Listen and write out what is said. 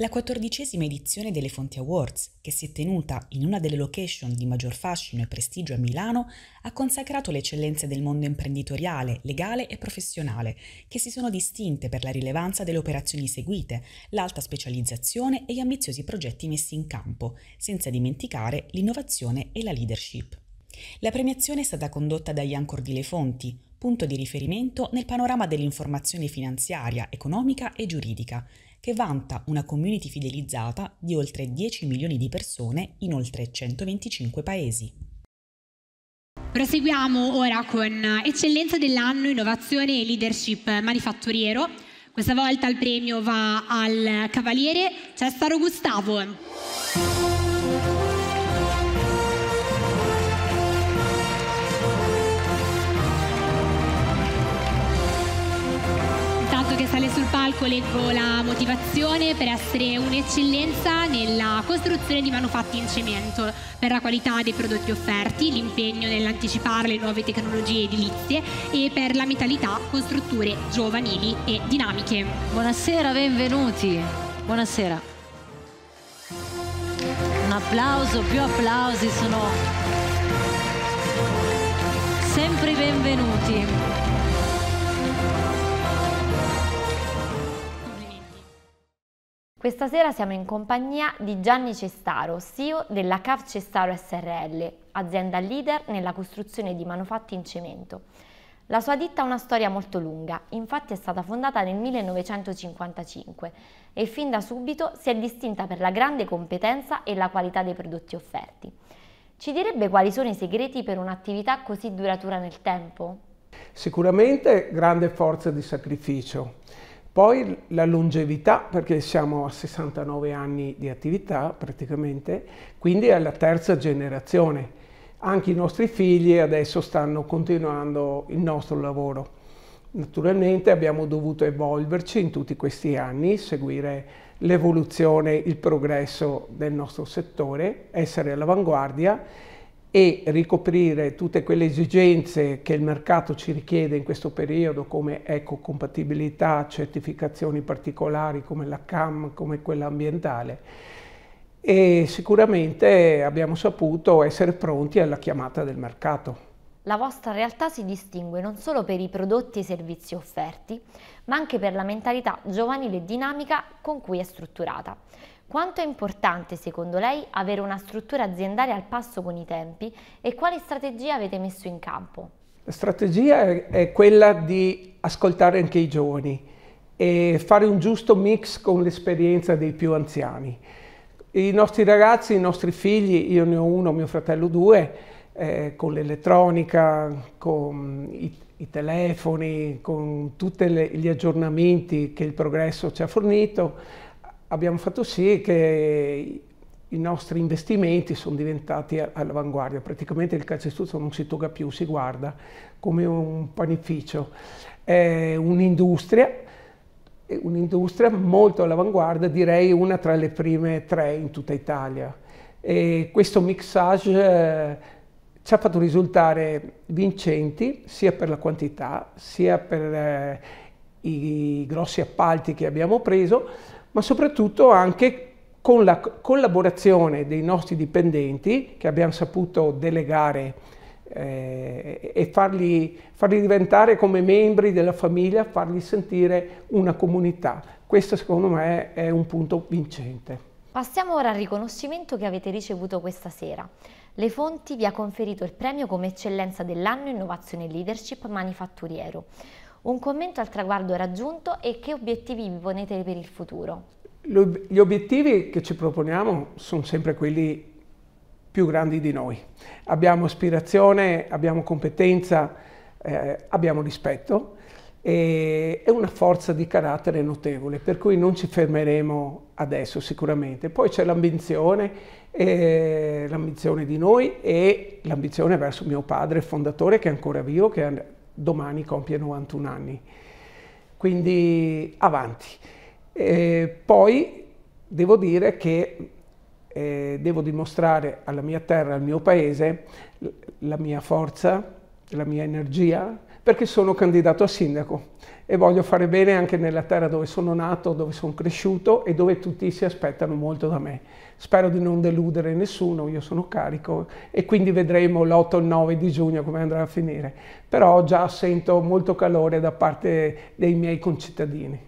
La quattordicesima edizione delle Fonti Awards, che si è tenuta in una delle location di maggior fascino e prestigio a Milano, ha consacrato le eccellenze del mondo imprenditoriale, legale e professionale, che si sono distinte per la rilevanza delle operazioni seguite, l'alta specializzazione e gli ambiziosi progetti messi in campo, senza dimenticare l'innovazione e la leadership. La premiazione è stata condotta da Ian Fonti, punto di riferimento nel panorama dell'informazione finanziaria, economica e giuridica, che vanta una community fidelizzata di oltre 10 milioni di persone in oltre 125 paesi. Proseguiamo ora con eh, Eccellenza dell'anno, Innovazione e Leadership Manifatturiero. Questa volta il premio va al cavaliere Cestaro Gustavo. che sale sul palco leggo la motivazione per essere un'eccellenza nella costruzione di manufatti in cemento, per la qualità dei prodotti offerti, l'impegno nell'anticipare le nuove tecnologie edilizie e per la mentalità con strutture giovanili e dinamiche. Buonasera, benvenuti. Buonasera. Un applauso, più applausi, sono sempre benvenuti. Questa sera siamo in compagnia di Gianni Cestaro, CEO della CAF Cestaro SRL, azienda leader nella costruzione di manufatti in cemento. La sua ditta ha una storia molto lunga, infatti è stata fondata nel 1955 e fin da subito si è distinta per la grande competenza e la qualità dei prodotti offerti. Ci direbbe quali sono i segreti per un'attività così duratura nel tempo? Sicuramente grande forza di sacrificio poi la longevità, perché siamo a 69 anni di attività praticamente, quindi è la terza generazione. Anche i nostri figli adesso stanno continuando il nostro lavoro. Naturalmente abbiamo dovuto evolverci in tutti questi anni, seguire l'evoluzione, il progresso del nostro settore, essere all'avanguardia e ricoprire tutte quelle esigenze che il mercato ci richiede in questo periodo come ecocompatibilità, certificazioni particolari come la CAM, come quella ambientale e sicuramente abbiamo saputo essere pronti alla chiamata del mercato. La vostra realtà si distingue non solo per i prodotti e i servizi offerti, ma anche per la mentalità giovanile e dinamica con cui è strutturata. Quanto è importante secondo lei avere una struttura aziendale al passo con i tempi e quale strategia avete messo in campo? La strategia è quella di ascoltare anche i giovani e fare un giusto mix con l'esperienza dei più anziani. I nostri ragazzi, i nostri figli, io ne ho uno, mio fratello due, eh, con l'elettronica, con i, i, telefoni, con tutti gli aggiornamenti che il progresso ci ha fornito, abbiamo fatto sì che i nostri investimenti sono diventati all'avanguardia, praticamente il calcestruzzo non si tocca più, si guarda come un panificio, è un'industria, un'industria molto all'avanguardia, direi una tra le prime tre in tutta Italia. E questo mixage eh, ci ha fatto risultare vincenti sia per la quantità sia per eh, i grossi appalti che abbiamo preso, ma soprattutto anche con la collaborazione dei nostri dipendenti, che abbiamo saputo delegare eh, e farli, farli, diventare come membri della famiglia, farli sentire una comunità. Questo secondo me è un punto vincente. Passiamo ora al riconoscimento che avete ricevuto questa sera. Le Fonti vi ha conferito il premio come eccellenza dell'anno Innovazione Leadership Manifatturiero un commento al traguardo raggiunto e che obiettivi vi ponete per il futuro. Gli obiettivi che ci proponiamo sono sempre quelli più grandi di noi. Abbiamo ispirazione, abbiamo competenza, eh, abbiamo rispetto e è una forza di carattere notevole, per cui non ci fermeremo adesso sicuramente. Poi c'è l'ambizione, eh, l'ambizione di noi e l'ambizione verso mio padre fondatore che è ancora vivo, che domani compie 91 anni. Quindi avanti. E poi devo dire che eh, devo dimostrare alla mia terra, al mio paese, la mia forza, la mia energia, perché sono candidato a sindaco e voglio fare bene anche nella terra dove sono nato, dove sono cresciuto e dove tutti si aspettano molto da me. Spero di non deludere nessuno, io sono carico e quindi vedremo l'8 e il 9 di giugno come andrà a finire. Però già sento molto calore da parte dei miei concittadini.